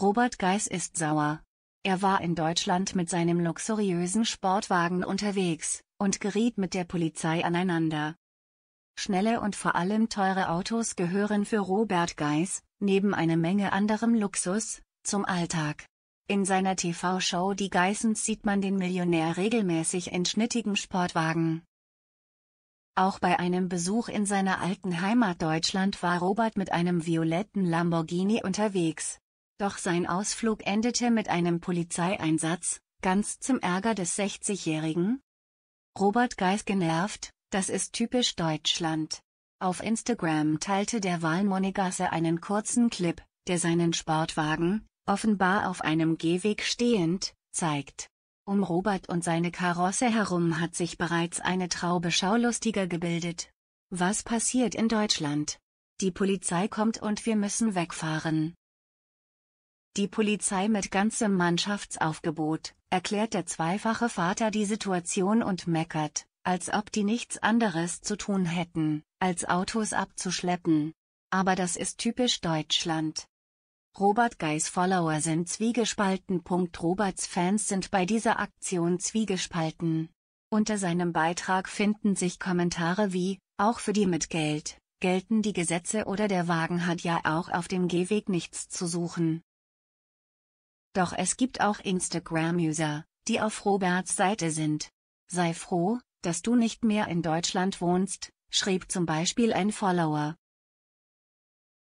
Robert Geis ist sauer. Er war in Deutschland mit seinem luxuriösen Sportwagen unterwegs und geriet mit der Polizei aneinander. Schnelle und vor allem teure Autos gehören für Robert Geis, neben einer Menge anderem Luxus, zum Alltag. In seiner TV-Show Die Geissens sieht man den Millionär regelmäßig in schnittigen Sportwagen. Auch bei einem Besuch in seiner alten Heimat Deutschland war Robert mit einem violetten Lamborghini unterwegs, doch sein Ausflug endete mit einem Polizeieinsatz, ganz zum Ärger des 60-Jährigen. Robert Geis genervt, das ist typisch Deutschland. Auf Instagram teilte der Wahlmonegasse einen kurzen Clip, der seinen Sportwagen, offenbar auf einem Gehweg stehend, zeigt. Um Robert und seine Karosse herum hat sich bereits eine Traube Schaulustiger gebildet. Was passiert in Deutschland? Die Polizei kommt und wir müssen wegfahren die Polizei mit ganzem Mannschaftsaufgebot, erklärt der zweifache Vater die Situation und meckert, als ob die nichts anderes zu tun hätten, als Autos abzuschleppen. Aber das ist typisch Deutschland. Robert Geis Follower sind zwiegespalten. Roberts Fans sind bei dieser Aktion zwiegespalten. Unter seinem Beitrag finden sich Kommentare wie, auch für die mit Geld, gelten die Gesetze oder der Wagen hat ja auch auf dem Gehweg nichts zu suchen. Doch es gibt auch Instagram-User, die auf Roberts Seite sind. Sei froh, dass du nicht mehr in Deutschland wohnst, schrieb zum Beispiel ein Follower.